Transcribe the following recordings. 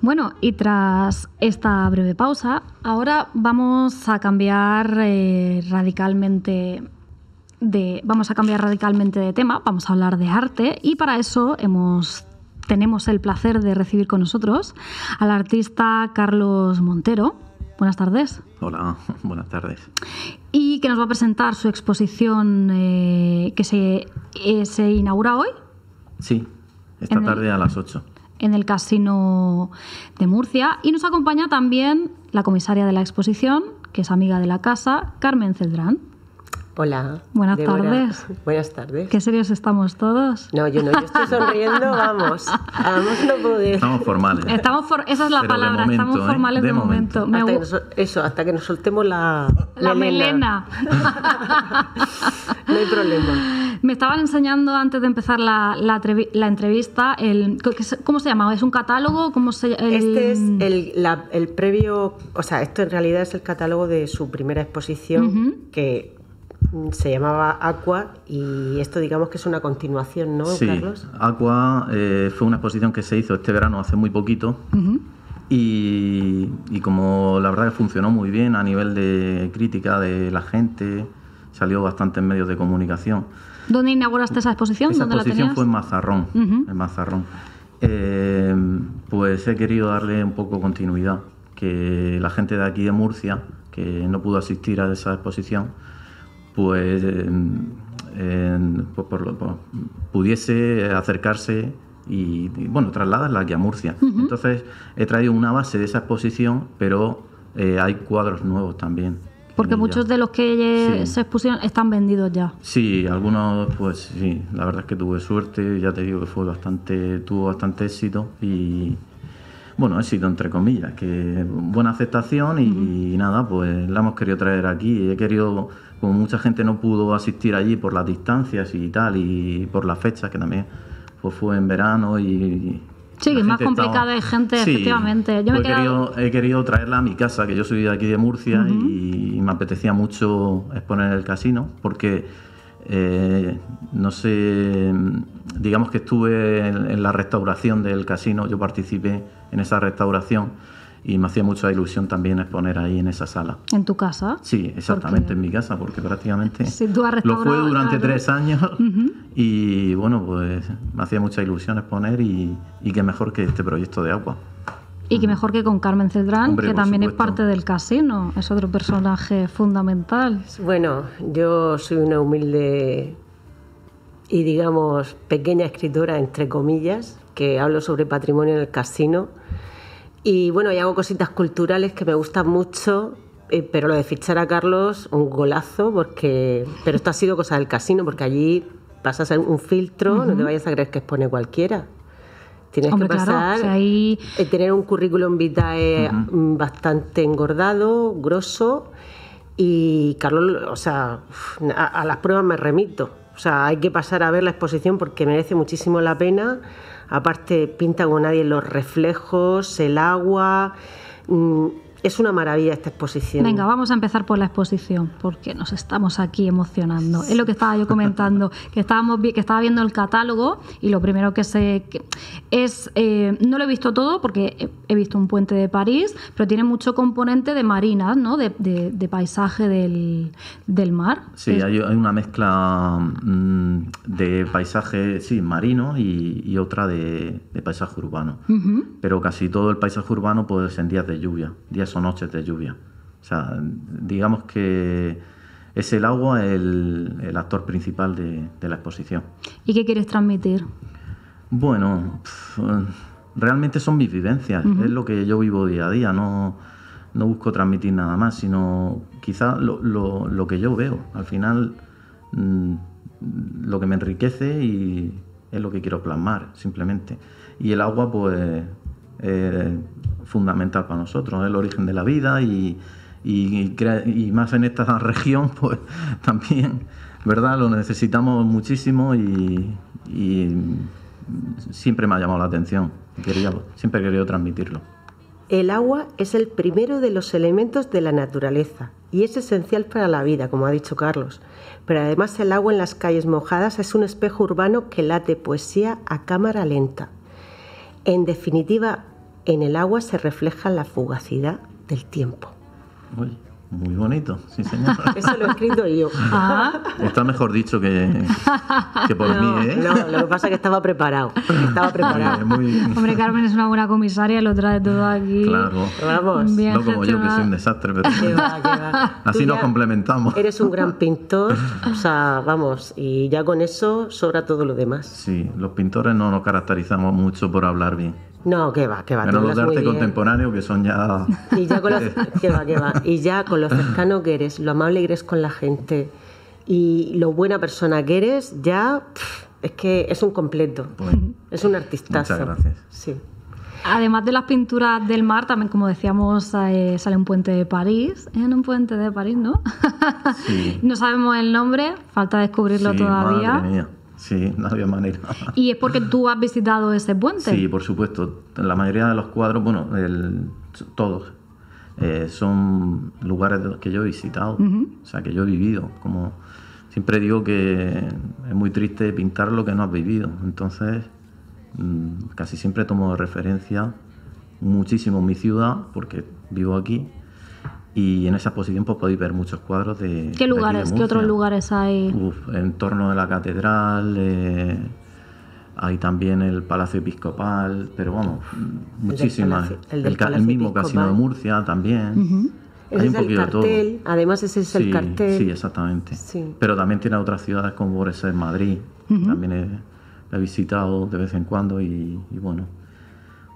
Bueno, y tras esta breve pausa, ahora vamos a cambiar eh, radicalmente de, vamos a cambiar radicalmente de tema, vamos a hablar de arte y para eso hemos, tenemos el placer de recibir con nosotros al artista Carlos Montero. Buenas tardes. Hola, buenas tardes. Y que nos va a presentar su exposición eh, que se, eh, se inaugura hoy. Sí, esta tarde a las 8 en el Casino de Murcia. Y nos acompaña también la comisaria de la exposición, que es amiga de la casa, Carmen Celdrán. Hola. Buenas tardes. Buenas tardes. ¿Qué serios estamos todos? No, yo no, yo estoy sonriendo, vamos. Vamos no poder. Estamos formales. Estamos for esa es la palabra, estamos ¿eh? formales de, momento. eso, hasta que nos soltemos la, la melena. no hay problema. Me estaban enseñando antes de empezar la, entrevista, el, ¿cómo se llamaba? ¿Es un catálogo? ¿Cómo se, Este es el, previo, o sea, esto en realidad es el catálogo de su primera exposición que se llamaba Aqua y esto digamos que es una continuación, ¿no, sí, Aqua eh, fue una exposición que se hizo este verano hace muy poquito y, y, como la verdad que funcionó muy bien a nivel de crítica de la gente, salió bastante en medios de comunicación. ¿Dónde inauguraste esa exposición? Esa exposición fue en Mazarrón, en Mazarrón. Eh, pues he querido darle un poco continuidad, que la gente de aquí de Murcia, que no pudo asistir a esa exposición, pues, eh, pues por, pues, pudiese acercarse y, bueno, trasladarla aquí a Murcia. Entonces he traído una base de esa exposición, pero eh, hay cuadros nuevos también. Porque muchos de los que se expusieron están vendidos ya. Sí, algunos, pues sí, la verdad es que tuve suerte, ya te digo que fue bastante, tuvo bastante éxito y bueno, éxito entre comillas, que buena aceptación y, nada, pues la hemos querido traer aquí. He querido, como mucha gente no pudo asistir allí por las distancias y tal, y por las fechas que también pues, fue en verano y, Sí, que es más complicada de gente, efectivamente. Yo he, querido, traerla a mi casa, que yo soy de aquí de Murcia y, me apetecía mucho exponer el casino, porque eh, no sé, digamos que estuve en, la restauración del casino, yo participé en esa restauración y me hacía mucha ilusión también exponer ahí en esa sala. ¿En tu casa? Sí, exactamente en mi casa, porque prácticamente lo fue durante tres años y bueno, pues me hacía mucha ilusión exponer y, y qué mejor que este proyecto de agua. Y qué mejor que con Carmen Cedrán, que también es parte del casino, es otro personaje fundamental. Bueno, yo soy una humilde y digamos pequeña escritora, entre comillas, que hablo sobre patrimonio en el casino y bueno, y hago cositas culturales que me gustan mucho, eh, pero lo de fichar a Carlos, un golazo, porque. Pero esto ha sido cosa del casino, porque allí pasas un filtro, no te vayas a creer que expone cualquiera. Tienes que pasar, eh, tener un currículum vitae mm, bastante engordado, grosso, y Carlos, o sea, a, a las pruebas me remito. O sea, hay que pasar a ver la exposición porque merece muchísimo la pena Aparte pinta como nadie los reflejos, el agua, mm, es una maravilla esta exposición. Venga, vamos a empezar por la exposición, porque nos estamos aquí emocionando. Es lo que estaba yo comentando, que estábamos que estaba viendo el catálogo y lo primero que sé es eh, no lo he visto todo porque he visto un puente de París, pero tiene mucho componente de marinas, ¿no? De, paisaje del, mar. Sí, hay, una mezcla mm, de paisaje, sí, marino y, otra de, paisaje urbano. Pero casi todo el paisaje urbano pues en días de lluvia, días o noches de lluvia. O sea, digamos que es el agua el, actor principal de, la exposición. ¿Y qué quieres transmitir? Bueno, realmente son mis vivencias, es lo que yo vivo día a día, no, no busco transmitir nada más, sino quizá lo, que yo veo. Al final, mm, lo que me enriquece y es lo que quiero plasmar, simplemente. Y el agua, pues, eh, fundamental para nosotros, el origen de la vida y, y, más en esta región, pues también, ¿verdad? Lo necesitamos muchísimo y, siempre me ha llamado la atención, siempre he querido transmitirlo. El agua es el primero de los elementos de la naturaleza y es esencial para la vida, como ha dicho Carlos. Pero además el agua en las calles mojadas es un espejo urbano que late poesía a cámara lenta. En definitiva, en el agua se refleja la fugacidad del tiempo. Uy, muy bonito, sí señor. Eso lo he escrito yo. Ah. Está mejor dicho que, que por mí, ¿eh? No, lo que pasa es que estaba preparado. Estaba preparado. Hombre, Carmen es una buena comisaria, lo trae todo aquí. Claro. Vamos. no como yo, que soy un desastre, pero... Qué va, qué va. Así nos complementamos. Eres un gran pintor, o sea, vamos, y ya con eso sobra todo lo demás. Sí, los pintores no nos caracterizamos mucho por hablar bien. No, que va, que va. Menos los de arte contemporáneo que son ya... Y ya con los, que va, va. Y ya con lo cercano que eres, lo amable que eres con la gente y lo buena persona que eres, ya es que es un completo. Pues, es un artista. Muchas gracias. Sí. Además de las pinturas del mar, también, como decíamos, eh, sale un puente de París. En un puente de París, ¿no? no sabemos el nombre, falta descubrirlo todavía. Madre Sí, no había manera. ¿Y es porque tú has visitado ese puente? Sí, por supuesto. La mayoría de los cuadros, bueno, todos, eh, son lugares que yo he visitado, o sea, que yo he vivido. Como siempre digo que es muy triste pintar lo que no has vivido. Entonces, mm, casi siempre tomo de referencia muchísimo mi ciudad, porque vivo aquí, y en esa exposición podéis ver muchos cuadros de. ¿Qué lugares? ¿Qué otros lugares hay? en torno de la catedral, eh, hay también el Palacio Episcopal, pero vamos, muchísimas. El, mismo Casino de Murcia también. es el cartel, además ese es el cartel. Sí, exactamente. Pero también tiene otras ciudades como por ejemplo Madrid, también he, he, visitado de vez en cuando y, y bueno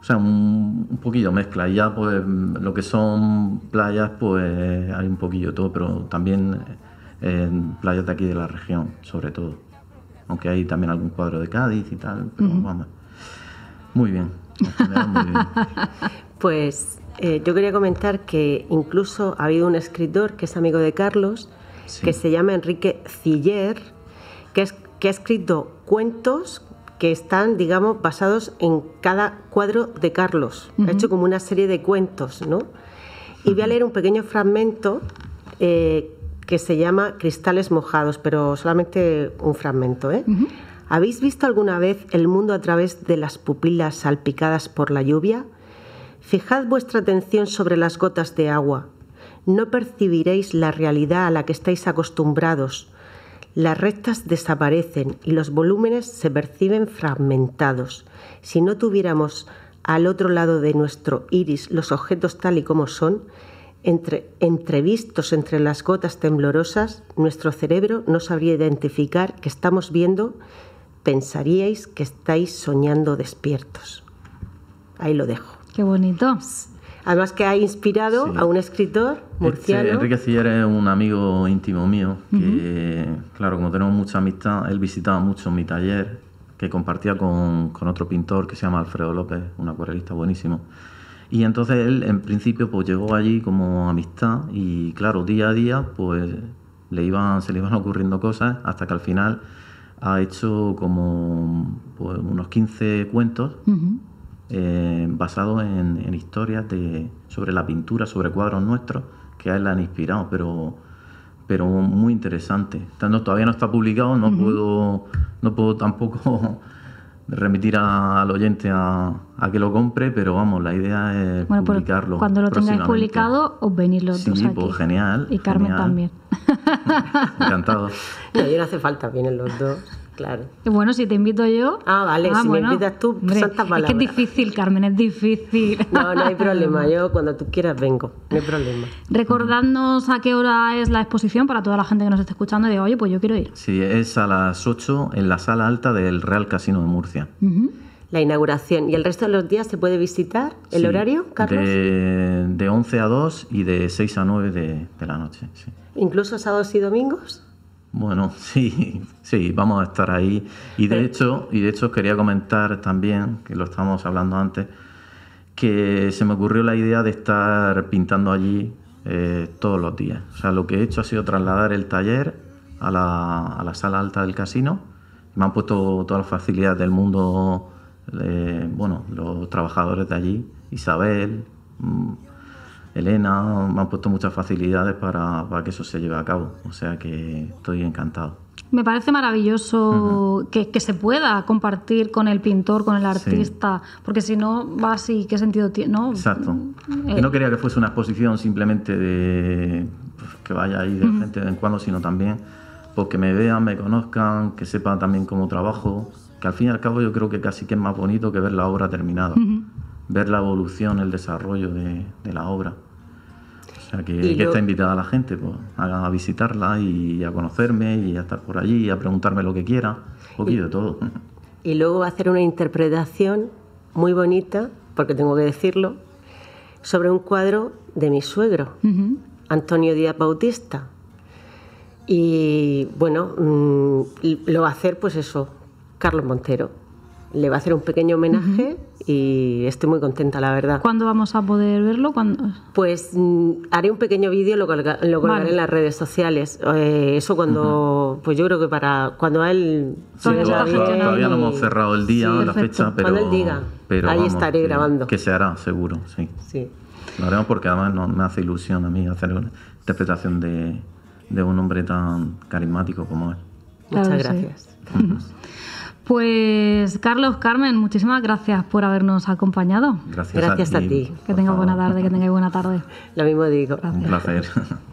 o sea, un, poquillo mezcla. Y ya, pues, lo que son playas, pues hay un poquillo todo, pero también eh, playas de aquí de la región, sobre todo. Aunque hay también algún cuadro de Cádiz y tal, pero vamos. Muy bien, pues eh, yo quería comentar que incluso ha habido un escritor que es amigo de Carlos, que se llama Enrique Ciller, que, es, que ha escrito cuentos que están, digamos, basados en cada cuadro de Carlos. Ha hecho como una serie de cuentos, ¿no? Y voy a leer un pequeño fragmento eh, que se llama Cristales mojados, pero solamente un fragmento, ¿eh? ¿Habéis visto alguna vez el mundo a través de las pupilas salpicadas por la lluvia? Fijad vuestra atención sobre las gotas de agua. No percibiréis la realidad a la que estáis acostumbrados, las rectas desaparecen y los volúmenes se perciben fragmentados. Si no tuviéramos al otro lado de nuestro iris los objetos tal y como son, entrevistos entre las gotas temblorosas, nuestro cerebro no sabría identificar que estamos viendo, pensaríais que estáis soñando despiertos. Ahí lo dejo. Qué bonito. Además que ha inspirado a un escritor murciano. Este Enrique Ciller es un amigo íntimo mío, que claro, como tenemos mucha amistad, él visitaba mucho mi taller, que compartía con, con otro pintor que se llama Alfredo López, un acuarelista buenísimo. Y entonces él en principio pues llegó allí como amistad y claro, día a día pues le iban, se le iban ocurriendo cosas hasta que al final ha hecho como pues, unos 15 cuentos. Eh, basado en, historias de, sobre la pintura, sobre cuadros nuestros, que a él la han inspirado, pero, pero muy interesante. No, todavía no está publicado, no, puedo, no puedo tampoco remitir al oyente a, que lo compre, pero vamos, la idea es publicarlo. Cuando lo tengáis publicado, os venís los sí, dos aquí. Pues, genial. Y Carmen también. Encantado. Y hace falta, vienen los dos. Claro. Bueno, si te invito yo. Ah, vale, ah, si me invitas tú, pues Es que es difícil, Carmen, es difícil. No, no hay problema. Yo cuando tú quieras vengo, no hay problema. Recordadnos a qué hora es la exposición para toda la gente que nos está escuchando y Digo, oye, pues yo quiero ir. Sí, es a las 8 en la sala alta del Real Casino de Murcia la inauguración. ¿Y el resto de los días se puede visitar el horario, Carlos? De, 11 a 2 y de 6 a 9 de, la noche. ¿Incluso sábados y domingos? Bueno, sí, sí, vamos a estar ahí. Y de, hecho, y de hecho quería comentar también, que lo estábamos hablando antes, que se me ocurrió la idea de estar pintando allí eh, todos los días. O sea, lo que he hecho ha sido trasladar el taller a la, a la sala alta del casino. Me han puesto todas las facilidades del mundo bueno, los trabajadores de allí, Isabel, mm, Elena, me han puesto muchas facilidades para, que eso se lleve a cabo. O sea que estoy encantado. Me parece maravilloso que, se pueda compartir con el pintor, con el artista, porque si no va así, qué sentido tiene. No, Exacto. Mm, no eh. quería que fuese una exposición simplemente de pues, que vaya ahí de de vez en cuando, sino también porque pues, me vean, me conozcan, que sepan también cómo trabajo que al fin y al cabo yo creo que casi que es más bonito que ver la obra terminada, ver la evolución, el desarrollo de, la obra. O sea, que, está invitada la gente pues, a, a, visitarla y a conocerme y a estar por allí, y a preguntarme lo que quiera, un poquito de todo. Y luego va a hacer una interpretación muy bonita, porque tengo que decirlo, sobre un cuadro de mi suegro, Antonio Díaz Bautista. Y bueno, mm, lo va a hacer pues eso, Carlos Montero. Le va a hacer un pequeño homenaje y estoy muy contenta, la verdad. ¿Cuándo vamos a poder verlo? Pues mm, haré un pequeño vídeo, lo, lo colgaré en las redes sociales. Eh, eso cuando, pues yo creo que para cuando él... todavía, no hemos cerrado el día, la fecha, pero... Cuando él diga, pero ahí estaré grabando. Que se hará, seguro, sí. Lo haremos porque además me hace ilusión a mí hacer una interpretación de, de un hombre tan carismático como él. Muchas gracias. Pues Carlos, Carmen, muchísimas gracias por habernos acompañado. Gracias, a, ti. Que tenga buena tarde, que tengáis buena tarde. Lo mismo digo. Gracias. Un placer.